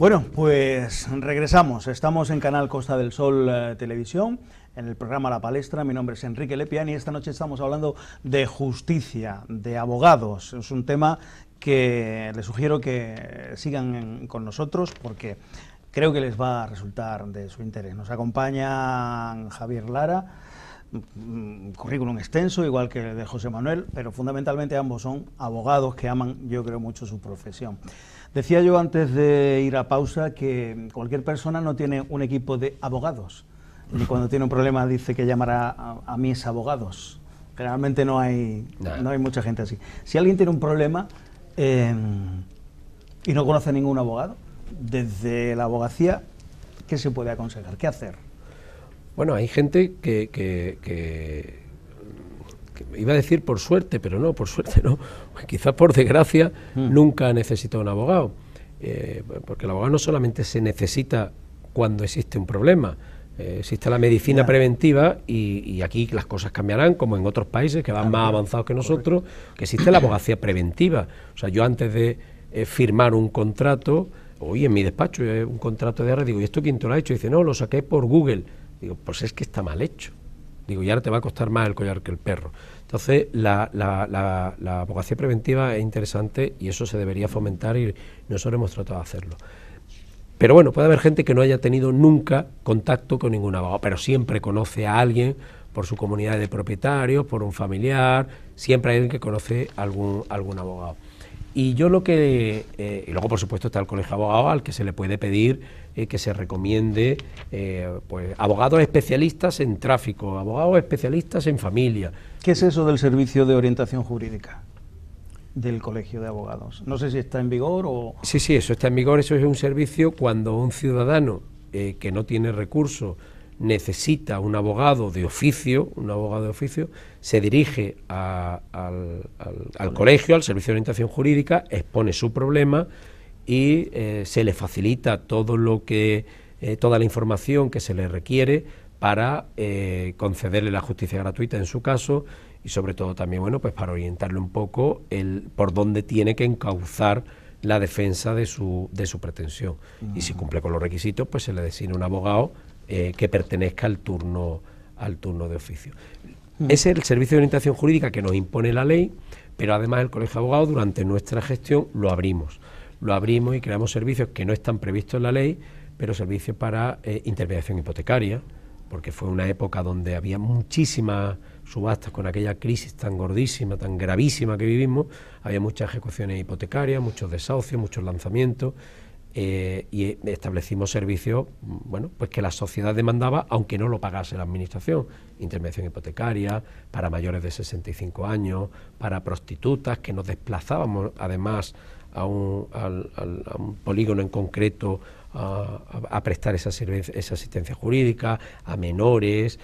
Bueno, pues regresamos. Estamos en Canal Costa del Sol eh, Televisión, en el programa La Palestra. Mi nombre es Enrique Lepian y esta noche estamos hablando de justicia, de abogados. Es un tema que les sugiero que sigan con nosotros porque creo que les va a resultar de su interés. Nos acompaña Javier Lara, mm, currículum extenso, igual que el de José Manuel, pero fundamentalmente ambos son abogados que aman, yo creo, mucho su profesión. Decía yo antes de ir a pausa que cualquier persona no tiene un equipo de abogados. Y cuando tiene un problema dice que llamará a, mis abogados. Generalmente no hay, no. hay mucha gente así. Si alguien tiene un problema em, y no conoce ningún abogado, desde la abogacía, ¿qué se puede aconsejar? ¿Qué hacer? Bueno, hay gente que, que iba a decir por suerte, pero no, por suerte no, quizás por desgracia, mm. nunca necesito un abogado. Eh, porque el abogado no solamente se necesita cuando existe un problema, eh, existe la medicina preventiva y, aquí las cosas cambiarán, como en otros países que van más avanzados que nosotros, que existe la abogacía preventiva. O sea, yo antes de eh, firmar un contrato, hoy en mi despacho, un contrato de ARRE, digo, ¿y esto quién te lo ha hecho? dice, no, lo saqué por Google. Digo, pues es que está mal hecho. Digo, y ahora te va a costar más el collar que el perro. Entonces, la, la, abogacía preventiva es interesante y eso se debería fomentar y nosotros hemos tratado de hacerlo. Pero bueno, puede haber gente que no haya tenido nunca contacto con ningún abogado, pero siempre conoce a alguien por su comunidad de propietarios, por un familiar, siempre hay alguien que conoce algún, algún abogado. Y yo lo que. Eh, y luego, por supuesto, está el colegio de abogados al que se le puede pedir eh, que se recomiende eh, pues, abogados especialistas en tráfico, abogados especialistas en familia. ¿Qué es eso del servicio de orientación jurídica? del Colegio de Abogados. No sé si está en vigor o... Sí, sí, eso está en vigor, eso es un servicio cuando un ciudadano que no tiene recursos necesita un abogado de oficio, un abogado de oficio, se dirige al, colegio, al servicio de orientación jurídica, expone su problema y eh, se le facilita todo lo que, eh, toda la información que se le requiere para eh, concederle la justicia gratuita en su caso y sobre todo también bueno pues para orientarle un poco el por dónde tiene que encauzar la defensa de su, de su pretensión. Y si mm. cumple con los requisitos, pues se le designa un abogado eh, que pertenezca al turno, al turno de oficio. Mm. es el servicio de orientación jurídica que nos impone la ley, pero además el Colegio de Abogados durante nuestra gestión lo abrimos. Lo abrimos y creamos servicios que no están previstos en la ley, pero servicios para eh, intermediación hipotecaria, porque fue una época donde había muchísimas subastas con aquella crisis tan gordísima, tan gravísima que vivimos, había muchas ejecuciones hipotecarias, muchos desahucios, muchos lanzamientos, eh, y establecimos servicios bueno, pues que la sociedad demandaba, aunque no lo pagase la administración. Intervención hipotecaria, para mayores de 65 años, para prostitutas, que nos desplazábamos además a un, polígono en concreto a, prestar esa, asistencia jurídica, a menores,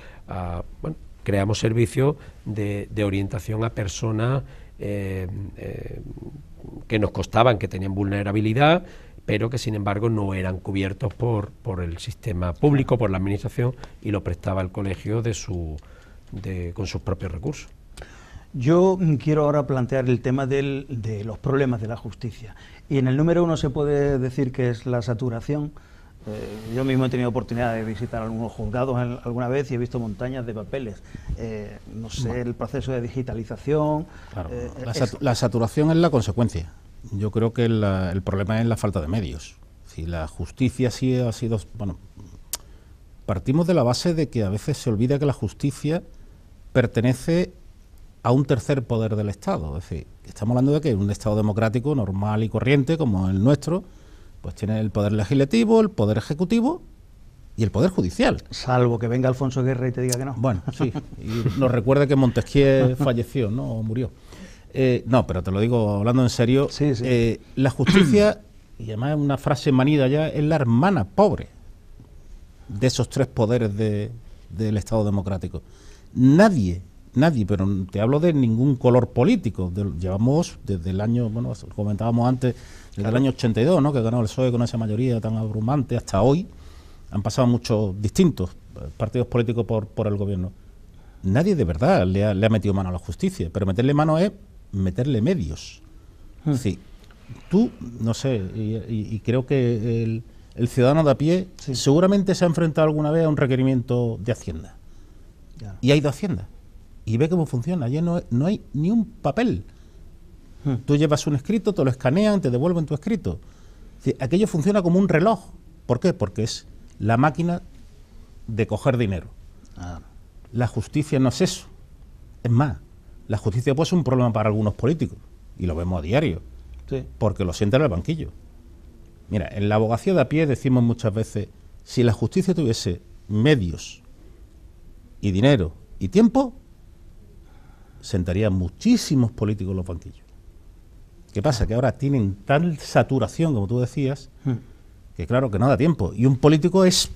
bueno, creamos servicios de, orientación a personas eh, eh, que nos costaban, que tenían vulnerabilidad, pero que sin embargo no eran cubiertos por, por el sistema público, por la administración, y lo prestaba el colegio de su, con sus propios recursos. Yo quiero ahora plantear el tema de los problemas de la justicia. Y en el número uno se puede decir que es la saturación. Eh, yo mismo he tenido oportunidad de visitar algunos juzgados alguna vez y he visto montañas de papeles. Eh, no sé, el proceso de digitalización. Eh, la saturación es la consecuencia yo creo que el problema es la falta de medios. Si la justicia sí ha sido... Bueno, partimos de la base de que a veces se olvida que la justicia pertenece a un tercer poder del Estado. Es decir, estamos hablando de que un Estado democrático normal y corriente como el nuestro, pues tiene el poder legislativo, el poder ejecutivo y el Poder Judicial. Salvo que venga Alfonso Guerra y te diga que no. Bueno, sí, y nos recuerda que Montesquieu falleció, ¿no? murió. Eh, no, pero te lo digo hablando en serio. Eh, la justicia, y además es una frase manida ya, es la hermana pobre de esos tres poderes del Estado democrático. Nadie, nadie, pero te hablo de ningún color político. llevamos desde el año, bueno, comentábamos antes, desde el año 82, ¿no? que ganó el PSOE con esa mayoría tan abrumante hasta hoy. Han pasado muchos distintos eh, partidos políticos por, por el gobierno. Nadie de verdad le ha, le ha metido mano a la justicia, pero meterle mano es meterle medios. Ah. tú, no sé, y, creo que el, ciudadano de a pie seguramente se ha enfrentado alguna vez a un requerimiento de Hacienda. Y ha ido a Hacienda. Y ve cómo funciona. Allí no, hay ni un papel. Ah. Tú llevas un escrito, te lo escanean, te devuelven tu escrito. aquello funciona como un reloj. ¿Por qué? Porque es la máquina de coger dinero. Ah. La justicia no es eso. Es más, la justicia puede ser un problema para algunos políticos, y lo vemos a diario, porque lo sientan en el banquillo. Mira, en la abogacía de a pie decimos muchas veces, si la justicia tuviese medios y dinero y tiempo, sentaría muchísimos políticos en los banquillos. ¿Qué pasa? Que ahora tienen tal saturación, como tú decías, hmm. que claro que no da tiempo. Y un político es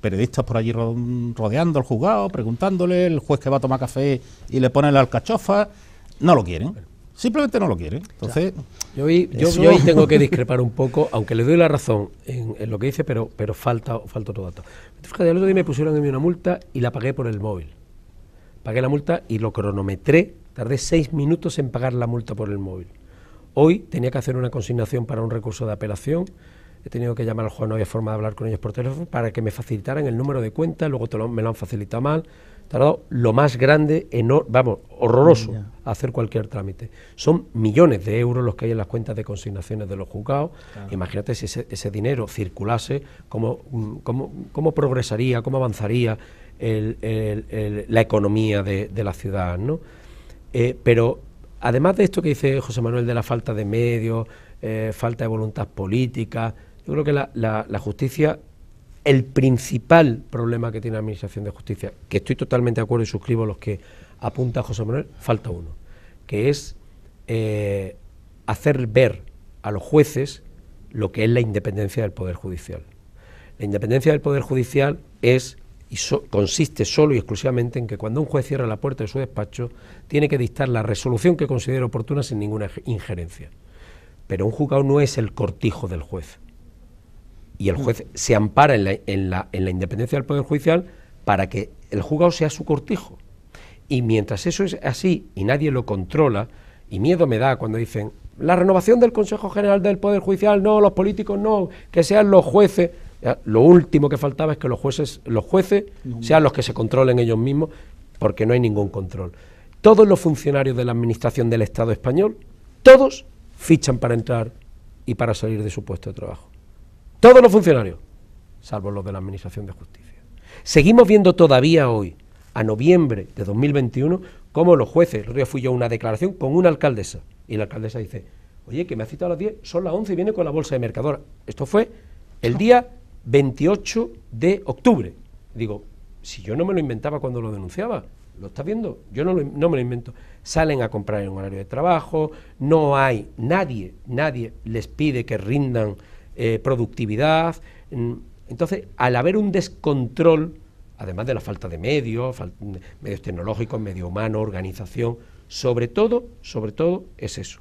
periodistas por allí rodeando al juzgado, preguntándole, el juez que va a tomar café y le pone la alcachofa, no lo quieren. Simplemente no lo quieren. Entonces, yo, hoy, tengo que discrepar un poco, aunque le doy la razón en, lo que dice, pero, pero falta, falta otro dato. el otro día me pusieron en mí una multa y la pagué por el móvil. Pagué la multa y lo cronometré. Tardé seis minutos en pagar la multa por el móvil. Hoy tenía que hacer una consignación para un recurso de apelación he tenido que llamar al Juan, no había forma de hablar con ellos por teléfono, para que me facilitaran el número de cuentas... luego me lo han facilitado mal. Tardado lo más grande, enorme vamos, horroroso, hacer cualquier trámite. Son millones de euros los que hay en las cuentas de consignaciones de los juzgados. Imagínate si ese, ese, dinero circulase, cómo, mm, cómo, progresaría, cómo avanzaría la economía de, la ciudad. ¿no? Eh, pero además de esto que dice José Manuel de la falta de medios, eh, falta de voluntad política, yo creo que la, justicia, el principal problema que tiene la Administración de Justicia, que estoy totalmente de acuerdo y suscribo los que apunta José Manuel, falta uno, que es eh, hacer ver a los jueces lo que es la independencia del Poder Judicial. La independencia del Poder Judicial es y consiste solo y exclusivamente en que cuando un juez cierra la puerta de su despacho, tiene que dictar la resolución que considere oportuna sin ninguna injerencia. Pero un juzgado no es el cortijo del juez y el juez se ampara en la, independencia del Poder Judicial para que el juzgado sea su cortijo. Y mientras eso es así y nadie lo controla, y miedo me da cuando dicen, la renovación del Consejo General del Poder Judicial, no, los políticos no, que sean los jueces. Lo último que faltaba es que los jueces, los jueces sean los que se controlen ellos mismos, porque no hay ningún control. Todos los funcionarios de la Administración del Estado español, todos fichan para entrar y para salir de su puesto de trabajo. Todos los funcionarios, salvo los de la Administración de Justicia. Seguimos viendo todavía hoy, a noviembre de 2021, cómo los jueces, el una declaración con una alcaldesa, y la alcaldesa dice, oye, que me ha citado a las 10, son las 11 y viene con la bolsa de mercadora Esto fue el día 28 de octubre. Digo, si yo no me lo inventaba cuando lo denunciaba, ¿lo estás viendo? Yo no, no me lo invento. Salen a comprar en un horario de trabajo, no hay, nadie, nadie les pide que rindan eh, productividad. Entonces, al haber un descontrol, además de la falta de medios, medios tecnológicos, medio humano, organización, sobre todo, sobre todo es eso.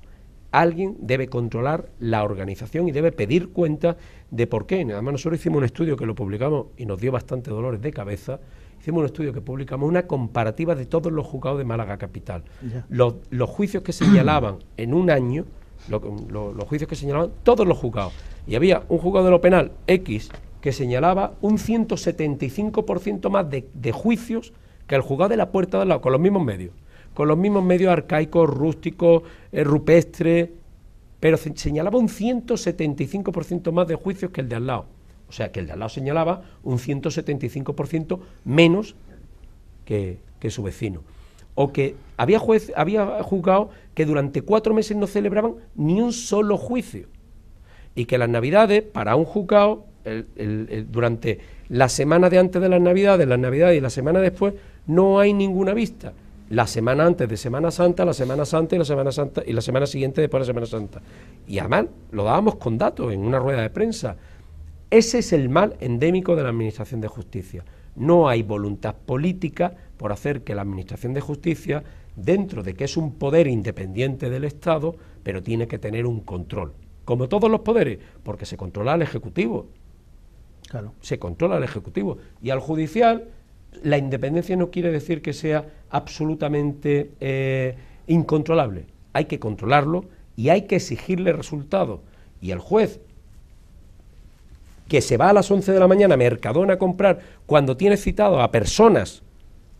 Alguien debe controlar la organización y debe pedir cuenta de por qué. Además, nosotros hicimos un estudio que lo publicamos y nos dio bastantes dolores de cabeza. Hicimos un estudio que publicamos, una comparativa de todos los juzgados de Málaga Capital. Los, los juicios que señalaban en un año los juicios que señalaban todos los juzgados. Y había un juzgado de lo penal X que señalaba un 175% más de, juicios que el juzgado de la puerta de al lado, con los mismos medios. Con los mismos medios arcaicos, rústicos, eh, rupestres, pero señalaba un 175% más de juicios que el de al lado. O sea, que el de al lado señalaba un 175% menos que, que su vecino o que había, juzgado que durante cuatro meses no celebraban ni un solo juicio y que las navidades para un juzgado durante la semana de antes de las navidades, las navidades y la semana después no hay ninguna vista. La semana antes de Semana Santa, la Semana Santa y la Semana Santa y la semana siguiente después de la Semana Santa. Y además lo dábamos con datos en una rueda de prensa. Ese es el mal endémico de la Administración de Justicia. No hay voluntad política por hacer que la Administración de Justicia, dentro de que es un poder independiente del Estado, pero tiene que tener un control, como todos los poderes, porque se controla al Ejecutivo. Claro. Se controla al Ejecutivo. Y al Judicial, la independencia no quiere decir que sea absolutamente eh, incontrolable. Hay que controlarlo y hay que exigirle resultados. Y el juez que se va a las 11 de la mañana a Mercadona a comprar cuando tiene citado a personas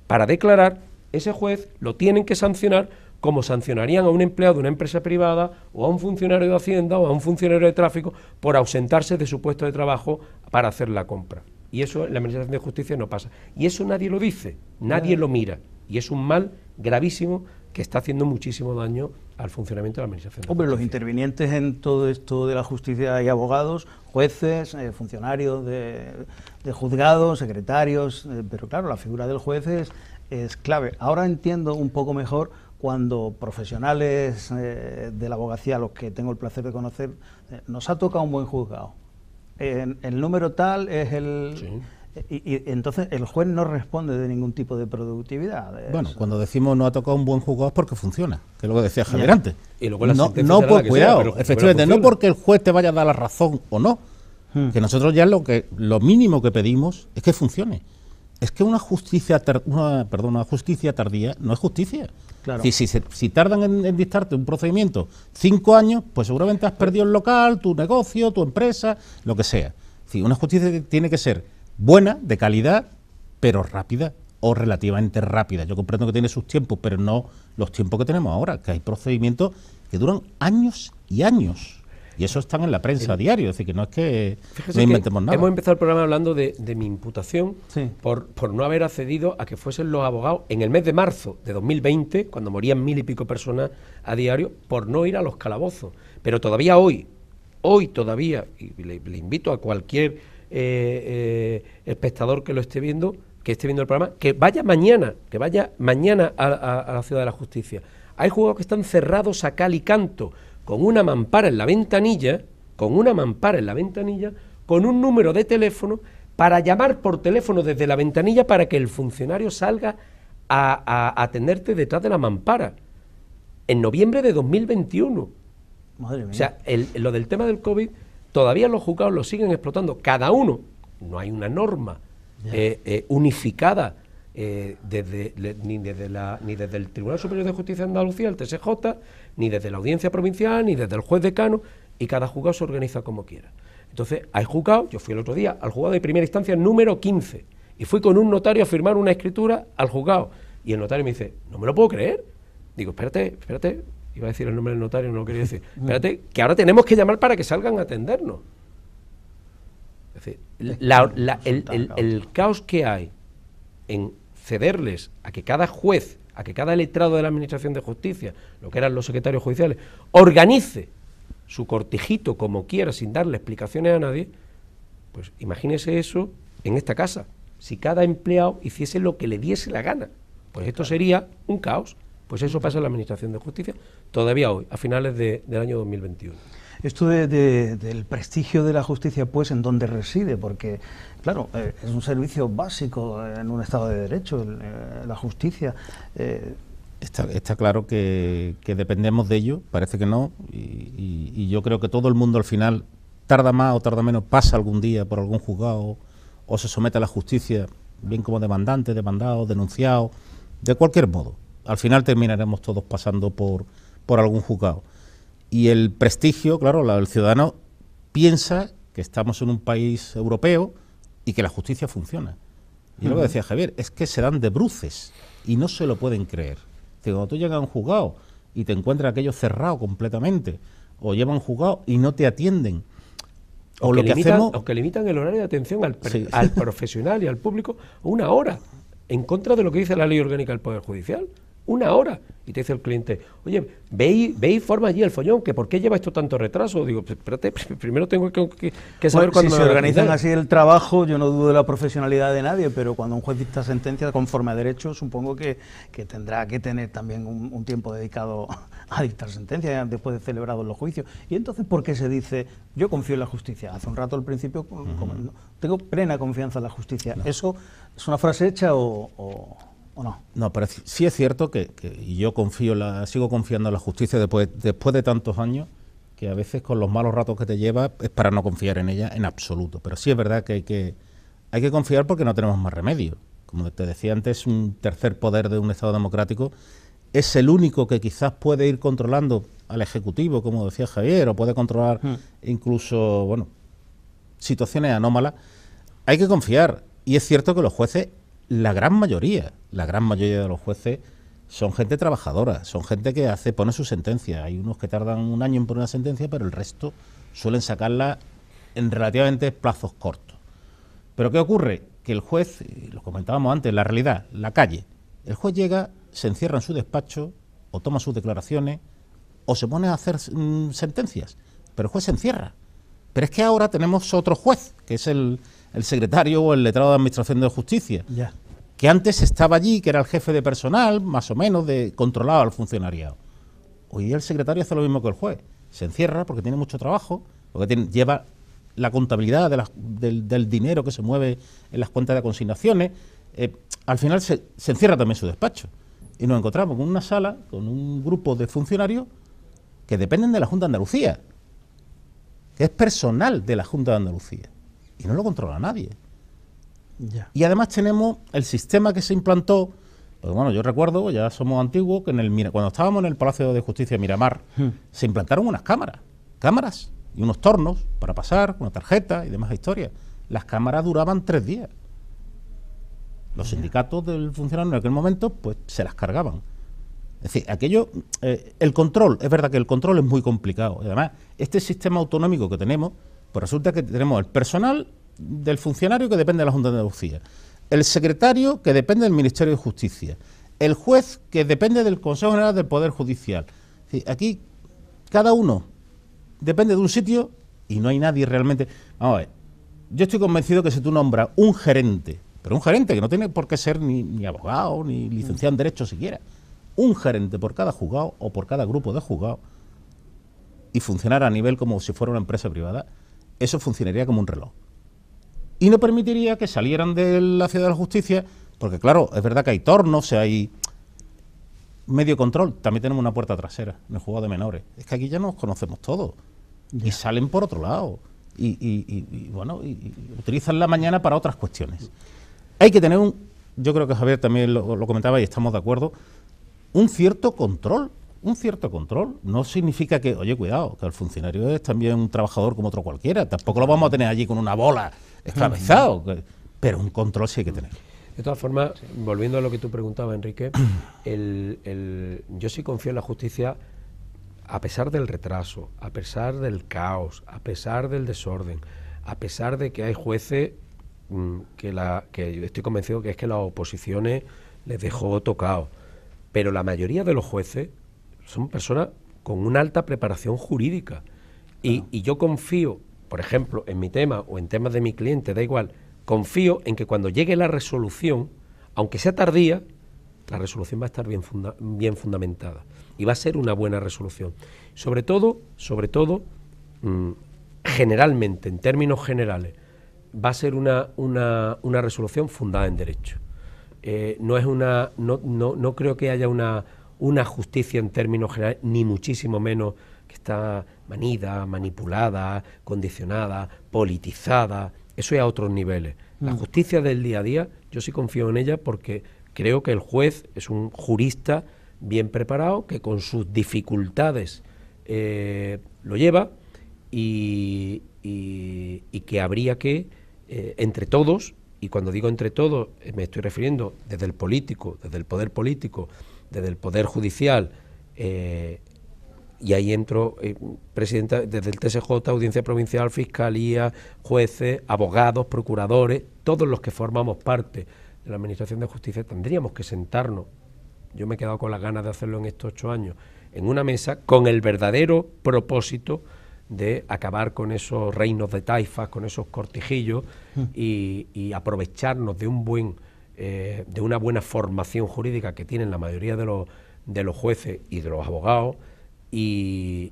para declarar, ese juez lo tienen que sancionar como sancionarían a un empleado de una empresa privada o a un funcionario de Hacienda o a un funcionario de tráfico por ausentarse de su puesto de trabajo para hacer la compra. Y eso en la Administración de Justicia no pasa. Y eso nadie lo dice, nadie lo mira. Y es un mal gravísimo que está haciendo muchísimo daño al funcionamiento de la Administración. De Hombre, los intervinientes en todo esto de la justicia hay abogados, jueces, eh, funcionarios de, de juzgados, secretarios, eh, pero claro, la figura del juez es, clave. Ahora entiendo un poco mejor cuando profesionales eh, de la abogacía, los que tengo el placer de conocer, eh, nos ha tocado un buen juzgado. el número tal es el... Y, entonces el juez no responde de ningún tipo de productividad. bueno, cuando decimos no ha tocado un buen juzgado es porque funciona, que es lo que decía Javier antes. Y luego la no, no cuidado, efectivamente, no porque el juez te vaya a dar la razón o no, Hmm. Que nosotros ya lo, que, lo mínimo que pedimos es que funcione. Es que una justicia, una, perdón, una justicia tardía no es justicia. Claro. Si, si, si, tardan en, en, dictarte un procedimiento cinco años, pues seguramente has perdido el local, tu negocio, tu empresa, lo que sea. Si una justicia tiene que ser buena, de calidad, pero rápida o relativamente rápida. Yo comprendo que tiene sus tiempos, pero no los tiempos que tenemos ahora, que hay procedimientos que duran años y años. Y eso están en la prensa a diario, así que no es que no inventemos nada. Hemos empezado el programa hablando de, mi imputación por, por no haber accedido a que fuesen los abogados en el mes de marzo de 2020, cuando morían mil y pico personas a diario, por no ir a los calabozos. Pero todavía hoy, hoy todavía, y le, invito a cualquier eh, eh, espectador que lo esté viendo, que esté viendo el programa, que vaya mañana, que vaya mañana a, la Ciudad de la Justicia. Hay juegos que están cerrados a cal y canto con una mampara en la ventanilla, con una mampara en la ventanilla, con un número de teléfono para llamar por teléfono desde la ventanilla para que el funcionario salga a, atenderte detrás de la mampara. En noviembre de 2021. Madre mía. O sea, lo del tema del COVID, todavía los juzgados lo siguen explotando. Cada uno, no hay una norma eh, eh, unificada eh, desde, ni, desde la, ni desde el Tribunal Superior de Justicia de Andalucía, el TSJ, ni desde la Audiencia Provincial, ni desde el juez decano, y cada juzgado se organiza como quiera. Entonces, hay juzgado, yo fui el otro día al juzgado de primera instancia número 15, y fui con un notario a firmar una escritura al juzgado, y el notario me dice, no me lo puedo creer. Digo, espérate, espérate, iba a decir el nombre del notario, no lo quería decir, espérate, que ahora tenemos que llamar para que salgan a atendernos. Es decir, el caos que hay en, cederles a que cada juez, a que cada letrado de la Administración de Justicia, lo que eran los secretarios judiciales, organice su cortejito como quiera sin darle explicaciones a nadie, pues imagínese eso en esta casa, si cada empleado hiciese lo que le diese la gana. Pues esto sería un caos. Pues eso pasa en la Administración de Justicia todavía hoy, a finales del año 2021 esto del prestigio de la justicia, pues, en dónde reside, porque, claro, eh, es un servicio básico en un Estado de Derecho, eh, la justicia. Eh, está, claro que, dependemos de ello, parece que no, y, y, yo creo que todo el mundo al final, tarda más o tarda menos, pasa algún día por algún juzgado o se somete a la justicia, bien como demandante, demandado, denunciado, de cualquier modo. Al final terminaremos todos pasando por, por algún juzgado. Y el prestigio, claro, el ciudadano piensa que estamos en un país europeo y que la justicia funciona. Y lo que decía Javier, es que se dan de bruces y no se lo pueden creer. Que cuando tú llegas a un juzgado y te encuentras aquello cerrado completamente, o llevan juzgado y no te atienden, o, lo que, limitan, hacemos... o que limitan el horario de atención al, al profesional y al público una hora, en contra de lo que dice la ley orgánica del Poder Judicial una hora. Y te dice el cliente, oye, ve y, formas y allí el follón, que ¿por qué lleva esto tanto retraso? Digo, pues espérate, primero tengo que, saber cuando Si se organizan así el trabajo, yo no dudo de la profesionalidad de nadie, pero cuando un juez dicta sentencia conforme a derecho, supongo que, tendrá que tener también un, tiempo dedicado a dictar sentencia después de celebrados los juicios. Y entonces, ¿por qué se dice, yo confío en la justicia? Hace un rato al principio, tengo plena confianza en la justicia. ¿Eso es una frase hecha o no? pero sí es cierto que, y yo confío, la, sigo confiando en la justicia después, de tantos años, que a veces con los malos ratos que te lleva es para no confiar en ella en absoluto. Pero sí es verdad que hay que, confiar porque no tenemos más remedio. Como te decía antes, un tercer poder de un Estado democrático es el único que quizás puede ir controlando al Ejecutivo, como decía Javier, o puede controlar hmm. incluso, bueno, situaciones anómalas. Hay que confiar. Y es cierto que los jueces la gran mayoría, la gran mayoría de los jueces son gente trabajadora, son gente que hace, pone su sentencia. Hay unos que tardan un año en poner una sentencia, pero el resto suelen sacarla en relativamente plazos cortos. Pero ¿qué ocurre? Que el juez, lo comentábamos antes, la realidad, la calle, el juez llega, se encierra en su despacho, o toma sus declaraciones, o se pone a hacer mm, sentencias, pero el juez se encierra. Pero es que ahora tenemos otro juez, que es el, el secretario o el letrado de Administración de Justicia. Que antes estaba allí, que era el jefe de personal, más o menos, de controlado al funcionariado. Hoy el secretario hace lo mismo que el juez. Se encierra porque tiene mucho trabajo, porque lleva la contabilidad del, dinero que se mueve en las cuentas de consignaciones. Eh, al final se, se encierra también su despacho. Y nos encontramos con una sala, con un grupo de funcionarios que dependen de la Junta de Andalucía, que es personal de la Junta de Andalucía y no lo controla nadie. Y además tenemos el sistema que se implantó, bueno, yo recuerdo, ya somos antiguos, que en el cuando estábamos en el Palacio de Justicia de Miramar, hmm. se implantaron unas cámaras, cámaras y unos tornos para pasar, una tarjeta y demás historias. Las cámaras duraban tres días. Los sindicatos del funcionario en aquel momento, pues se las cargaban. Es decir, aquello, eh, el control, es verdad que el control es muy complicado. Además, este sistema autonómico que tenemos, pues resulta que tenemos el personal del funcionario que depende de la Junta de Andalucía, el secretario que depende del Ministerio de Justicia, el juez que depende del Consejo General del Poder Judicial. Aquí cada uno depende de un sitio y no hay nadie realmente. Vamos a ver, yo estoy convencido que si tú nombras un gerente, pero un gerente que no tiene por qué ser ni, ni abogado, ni licenciado en Derecho siquiera, un gerente por cada juzgado o por cada grupo de juzgados y funcionar a nivel como si fuera una empresa privada, eso funcionaría como un reloj. Y no permitiría que salieran de la ciudad de la justicia, porque claro, es verdad que hay tornos, hay medio control, también tenemos una puerta trasera en el juego de menores. Es que aquí ya nos conocemos todos. Y salen por otro lado. Y, y, bueno, utilizan la mañana para otras cuestiones. Hay que tener un, yo creo que Javier también lo comentaba y estamos de acuerdo, un cierto control un cierto control. No significa que, oye, cuidado, que el funcionario es también un trabajador como otro cualquiera. Tampoco lo vamos a tener allí con una bola esclavizado. Pero un control sí hay que tener. De todas formas, volviendo a lo que tú preguntabas, Enrique, yo sí confío en la justicia a pesar del retraso, a pesar del caos, a pesar del desorden, a pesar de que hay jueces mm, que, la, que estoy convencido que es que las oposiciones les dejó tocado. Pero la mayoría de los jueces son personas con una alta preparación jurídica. Y, yo confío, por ejemplo, en mi tema o en temas de mi cliente, da igual, confío en que cuando llegue la resolución, aunque sea tardía, la resolución va a estar bien, bien fundamentada y va a ser una buena resolución. Sobre todo, sobre todo, mm, generalmente, en términos generales, va a ser una, resolución fundada en derecho. Eh, no es una, no creo que haya una una justicia en términos generales, ni muchísimo menos que está manida, manipulada, condicionada, politizada. Eso es a otros niveles. La mm. justicia del día a día, yo sí confío en ella porque creo que el juez es un jurista bien preparado, que con sus dificultades eh, lo lleva y, que habría que, eh, entre todos, y cuando digo entre todos, me estoy refiriendo desde el político, desde el poder político, desde el Poder Judicial, eh, y ahí entro, eh, presidenta, desde el TSJ, Audiencia Provincial, Fiscalía, jueces, abogados, procuradores, todos los que formamos parte de la Administración de Justicia, tendríamos que sentarnos, yo me he quedado con las ganas de hacerlo en estos ocho años, en una mesa con el verdadero propósito de acabar con esos reinos de taifas, con esos cortijillos mm. y aprovecharnos de un buen eh, de una buena formación jurídica que tienen la mayoría de los, de los jueces y de los abogados, y,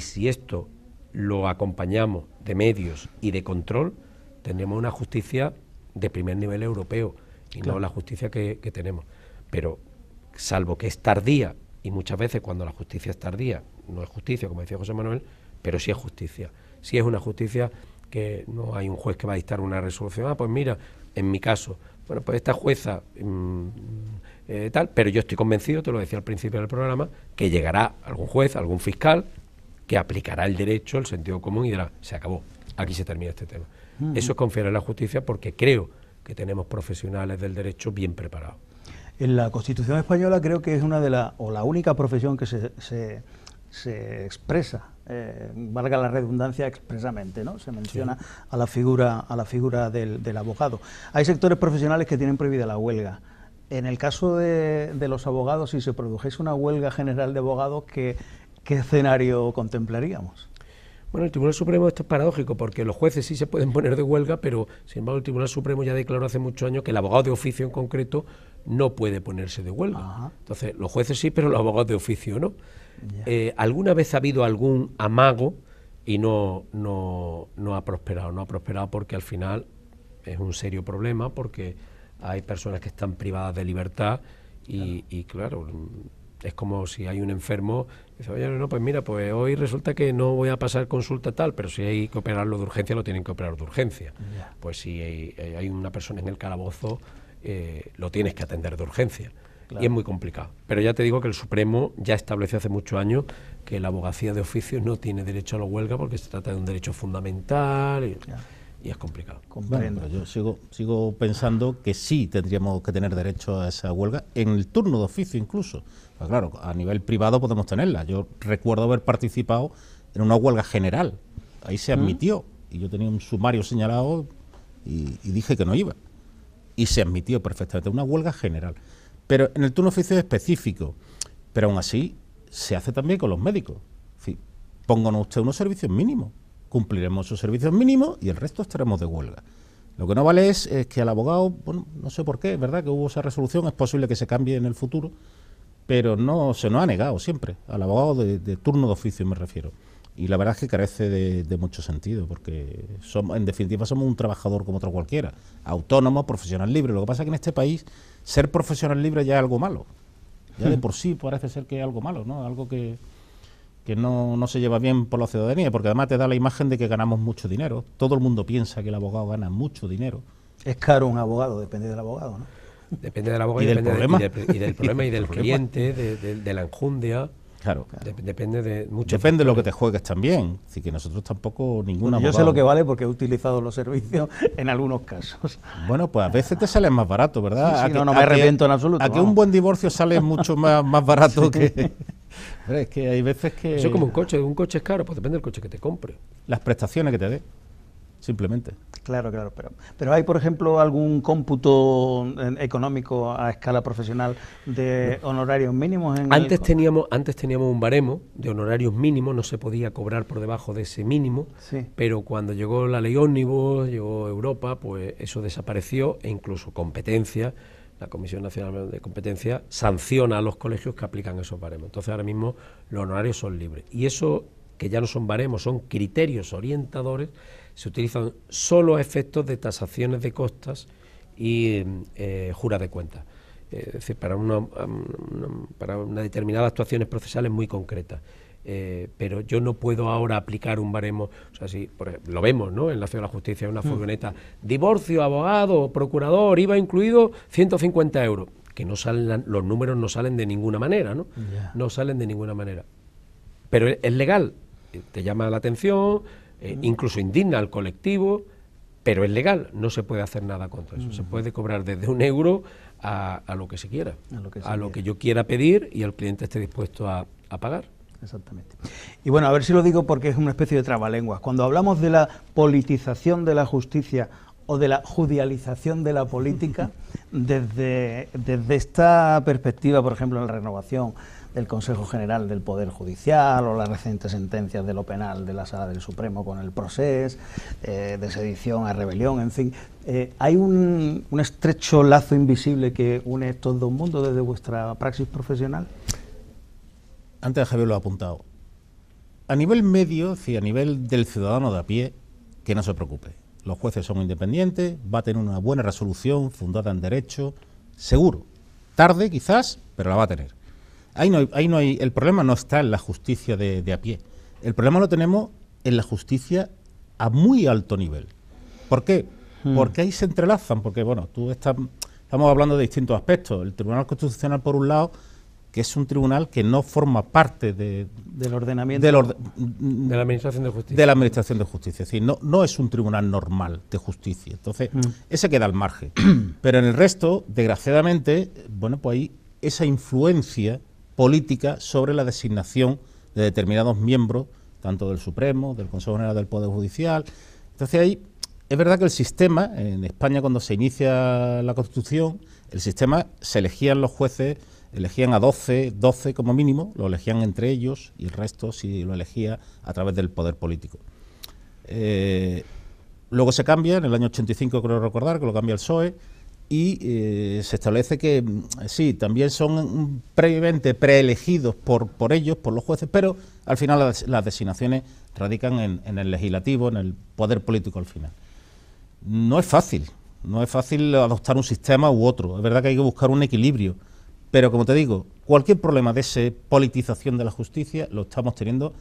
si esto lo acompañamos de medios y de control, tendremos una justicia de primer nivel europeo y no la justicia que, tenemos. Pero salvo que es tardía, y muchas veces cuando la justicia es tardía, no es justicia, como decía José Manuel, pero sí es justicia. ...si es una justicia que no hay un juez que va a dictar una resolución, ah, pues mira, en mi caso, bueno, pues esta jueza mm, eh, tal, pero yo estoy convencido, te lo decía al principio del programa, que llegará algún juez, algún fiscal, que aplicará el derecho, el sentido común y dirá, se acabó, aquí se termina este tema. Eso es confiar en la justicia porque creo que tenemos profesionales del derecho bien preparados. En la Constitución española creo que es una de las, o la única profesión que se, se expresa eh, valga la redundancia expresamente, ¿no? Se menciona a la figura, a la figura del, abogado. Hay sectores profesionales que tienen prohibida la huelga. En el caso de, los abogados, si se produjese una huelga general de abogados, ¿qué, qué escenario contemplaríamos? Bueno, el Tribunal Supremo esto es paradójico porque los jueces sí se pueden poner de huelga, pero sin embargo el Tribunal Supremo ya declaró hace muchos años que el abogado de oficio en concreto no puede ponerse de huelga. Entonces, los jueces sí, pero los abogados de oficio no. Eh, ¿Alguna vez ha habido algún amago y no, ha prosperado? No ha prosperado porque al final es un serio problema, porque hay personas que están privadas de libertad y, claro, es como si hay un enfermo, dice, oye, no, pues mira, pues hoy resulta que no voy a pasar consulta tal, pero si hay que operarlo de urgencia, lo tienen que operar de urgencia. Pues si eh, hay, una persona en el calabozo, eh, lo tienes que atender de urgencia y es muy complicado. Pero ya te digo que el Supremo ya estableció hace muchos años que la abogacía de oficio no tiene derecho a la huelga porque se trata de un derecho fundamental y, es complicado. Comprendo. yo sigo, sigo pensando que sí tendríamos que tener derecho a esa huelga en el turno de oficio incluso. claro, a nivel privado podemos tenerla. Yo recuerdo haber participado en una huelga general. Ahí se ¿Mm? admitió. Y yo tenía un sumario señalado y dije que no iba. Y se admitió perfectamente, una huelga general pero en el turno oficio específico. Pero aún así, se hace también con los médicos. En pónganos usted unos servicios mínimos. Cumpliremos esos servicios mínimos y el resto estaremos de huelga. Lo que no vale es, que al abogado, bueno, no sé por qué, es ¿verdad? Que hubo esa resolución, es posible que se cambie en el futuro, pero no se nos ha negado siempre, al abogado de, turno de oficio me refiero. Y la verdad es que carece de, de mucho sentido, porque somos, en definitiva somos un trabajador como otro cualquiera, autónomo, profesional libre. Lo que pasa es que en este país ser profesional libre ya es algo malo. Ya de hmm. por sí parece ser que es algo malo, ¿no? Algo que, no, se lleva bien por la ciudadanía, porque además te da la imagen de que ganamos mucho dinero. Todo el mundo piensa que el abogado gana mucho dinero. Es caro un abogado, depende del abogado, ¿no? Depende del abogado y, del, problema. y, del, problema y del cliente, de, de la enjundia. Claro. depende de mucho. Depende de lo que te ¿eh? juegues también. Así que nosotros tampoco ninguna. yo sé lo que vale porque he utilizado los servicios en algunos casos. Bueno, pues a veces te sale más barato, ¿verdad? no, me arrepiento en absoluto. un buen divorcio sale mucho más, más barato que. es que hay veces que. Eso es como un coche, un coche es caro, pues depende del coche que te compre. Las prestaciones que te dé simplemente. Claro, claro, pero, pero ¿hay, por ejemplo, algún cómputo eh, económico a escala profesional de honorarios mínimos? En antes, teníamos, antes teníamos un baremo de honorarios mínimos, no se podía cobrar por debajo de ese mínimo, pero cuando llegó la ley ómnibus, llegó Europa, pues eso desapareció e incluso competencia, la Comisión Nacional de Competencia, sanciona a los colegios que aplican esos baremos. Entonces ahora mismo los honorarios son libres. Y eso, que ya no son baremos, son criterios orientadores se utilizan solo a efectos de tasaciones de costas y juras eh, jura de cuentas. es decir, para una, um, para una ...es actuaciones procesales muy concreta... Eh, pero yo no puedo ahora aplicar un baremo, sea, si lo vemos, ¿no? En la ciudad de la justicia, una mm. furgoneta, divorcio, abogado, procurador, IVA incluido, 150 euros, que no salen, los números no salen de ninguna manera, ¿no? No salen de ninguna manera. Pero es legal, eh, te llama la atención, eh, mm. incluso indigna al colectivo, pero es legal, no se puede hacer nada contra eso. Se mm. puede cobrar desde un euro a, lo que se quiera, a lo que, yo quiera pedir y el cliente esté dispuesto a, pagar. Exactamente. Y bueno, a ver si lo digo porque es una especie de trabalenguas. Cuando hablamos de la politización de la justicia o de la judicialización de la política, desde esta perspectiva, por ejemplo, en la renovación, el Consejo General del Poder Judicial o las recientes sentencias de lo penal de la Sala del Supremo con el proceso, eh, de sedición a rebelión, en fin. Eh, ¿Hay un, estrecho lazo invisible que une estos dos mundos desde vuestra praxis profesional? Antes Javier lo ha apuntado. A nivel medio, si a nivel del ciudadano de a pie, que no se preocupe. Los jueces son independientes, va a tener una buena resolución fundada en derecho, seguro. Tarde quizás, pero la va a tener. Ahí no, ahí no hay, el problema no está en la justicia de, a pie. El problema lo tenemos en la justicia a muy alto nivel. ¿Por qué? Hmm. Porque ahí se entrelazan, porque bueno, tú estás, estamos hablando de distintos aspectos. El Tribunal Constitucional, por un lado, que es un tribunal que no forma parte de, del ordenamiento de la administración de justicia. De la administración de justicia, es decir, no, no es un tribunal normal de justicia. Entonces, hmm. ese queda al margen. Pero en el resto, desgraciadamente, bueno, pues ahí esa influencia política sobre la designación de determinados miembros, tanto del Supremo, del Consejo General del Poder Judicial. Entonces ahí es verdad que el sistema, en España cuando se inicia la Constitución, el sistema se elegían los jueces, elegían a 12, 12 como mínimo, lo elegían entre ellos y el resto si lo elegía a través del poder político. Eh, luego se cambia, en el año 85 creo recordar que lo cambia el PSOE, y eh, se establece que mm, sí, también son previamente preelegidos por, por ellos, por los jueces, pero al final las, designaciones radican en, en, el legislativo, en el poder político al final. No es fácil, no es fácil adoptar un sistema u otro, es verdad que hay que buscar un equilibrio, pero como te digo, cualquier problema de esa politización de la justicia lo estamos teniendo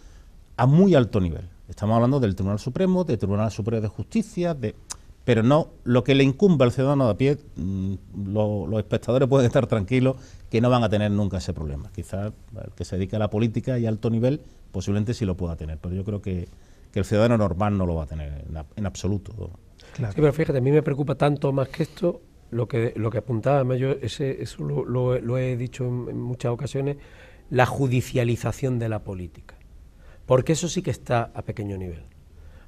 a muy alto nivel. Estamos hablando del Tribunal Supremo, del Tribunal Superior de Justicia, de pero no lo que le incumbe al ciudadano de a pie, mm, los espectadores pueden estar tranquilos que no van a tener nunca ese problema. Quizás el que se dedica a la política y a alto nivel posiblemente sí lo pueda tener, pero yo creo que, el ciudadano normal no lo va a tener en, absoluto. Claro. Sí, pero fíjate, a mí me preocupa tanto más que esto, lo que, apuntaba, además yo eso lo, he dicho en, muchas ocasiones, la judicialización de la política, porque eso sí que está a pequeño nivel.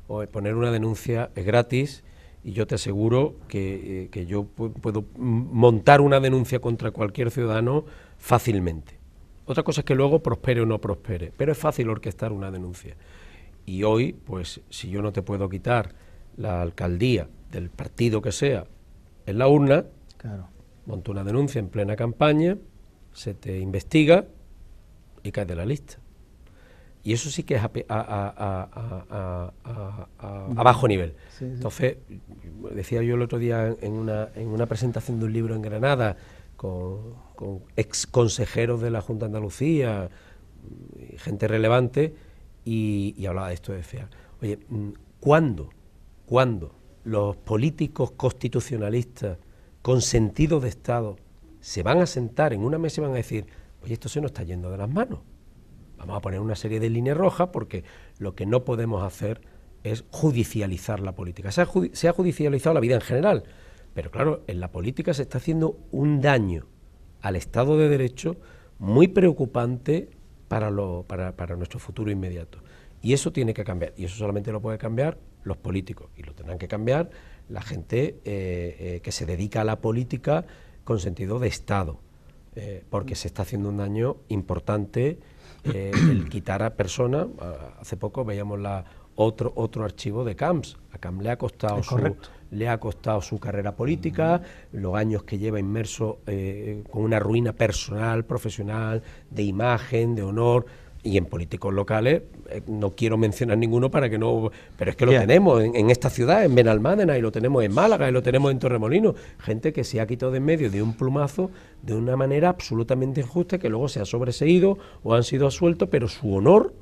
O poner una denuncia es gratis, y yo te aseguro que, eh, yo puedo montar una denuncia contra cualquier ciudadano fácilmente. Otra cosa es que luego prospere o no prospere, pero es fácil orquestar una denuncia. Y hoy, pues si yo no te puedo quitar la alcaldía del partido que sea en la urna, monto una denuncia en plena campaña, se te investiga y cae de la lista. Y eso sí que es a, bajo nivel. Entonces, decía yo el otro día en una, presentación de un libro en Granada con, ex consejeros de la Junta de Andalucía, gente relevante, y, hablaba de esto de FEA. Oye, mm, ¿cuándo, cuándo los políticos constitucionalistas con sentido de Estado se van a sentar en una mesa y van a decir, oye, esto se nos está yendo de las manos? Vamos a poner una serie de líneas rojas porque lo que no podemos hacer es judicializar la política. Se ha, judicializado la vida en general, pero claro, en la política se está haciendo un daño al Estado de Derecho muy preocupante para, nuestro futuro inmediato. Y eso tiene que cambiar, y eso solamente lo puede cambiar los políticos, y lo tendrán que cambiar la gente eh, eh, que se dedica a la política con sentido de Estado, eh, porque se está haciendo un daño importante eh, el quitar a personas, hace poco veíamos la, otro, otro archivo de Camps. A Camps le ha costado, su, le ha costado su carrera política, mm. los años que lleva inmerso eh, con una ruina personal, profesional, de imagen, de honor y en políticos locales, eh, no quiero mencionar ninguno para que no, pero es que lo tenemos en, esta ciudad, en Benalmádena, y lo tenemos en Málaga, y lo tenemos en Torremolino, gente que se ha quitado de en medio de un plumazo de una manera absolutamente injusta, que luego se ha sobreseído o han sido asueltos, pero su honor,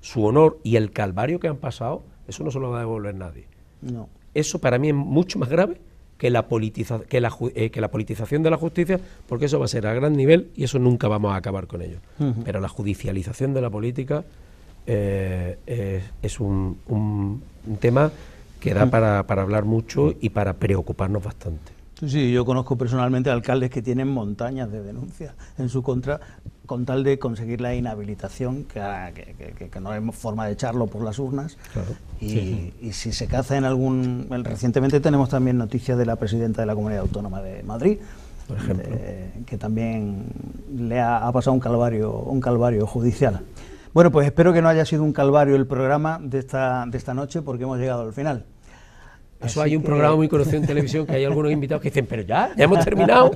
su honor y el calvario que han pasado, eso no se lo va a devolver nadie. No. Eso para mí es mucho más grave que la, que, eh, que la politización de la justicia, porque eso va a ser a gran nivel y eso nunca vamos a acabar con ello. Pero la judicialización de la política eh, es un, tema que da para, para hablar mucho y para preocuparnos bastante. Sí, yo conozco personalmente alcaldes que tienen montañas de denuncias en su contra con tal de conseguir la inhabilitación, que, no hay forma de echarlo por las urnas. Y, si se caza en algún... Recientemente tenemos también noticias de la presidenta de la Comunidad Autónoma de Madrid, por ejemplo. Eh, que también le ha, ha, pasado un calvario, un calvario judicial. Bueno, pues espero que no haya sido un calvario el programa de esta, de esta noche porque hemos llegado al final. Eso hay un programa muy conocido en televisión que hay algunos invitados que dicen, pero ya, ya hemos terminado.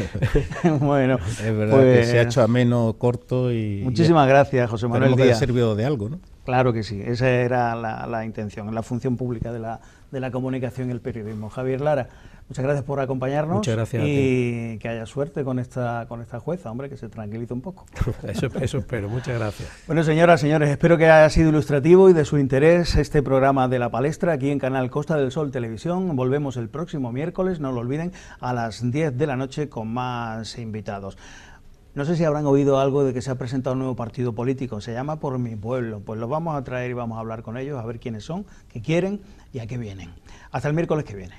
bueno, es verdad que se ha pues hecho ameno, corto y. Muchísimas gracias, José Manuel. haya servido de algo, ¿no? Claro que sí, esa era la, intención, la función pública de la, de la comunicación y el periodismo. Javier Lara, muchas gracias por acompañarnos muchas gracias y que haya suerte con esta, con esta jueza, hombre, que se tranquilice un poco. eso, eso espero, muchas gracias. Bueno, señoras, señores, espero que haya sido ilustrativo y de su interés este programa de La Palestra aquí en Canal Costa del Sol Televisión. Volvemos el próximo miércoles, no lo olviden, a las 10 de la noche con más invitados. No sé si habrán oído algo de que se ha presentado un nuevo partido político, se llama Por mi pueblo. Pues los vamos a traer y vamos a hablar con ellos, a ver quiénes son, qué quieren y a qué vienen. Hasta el miércoles que viene.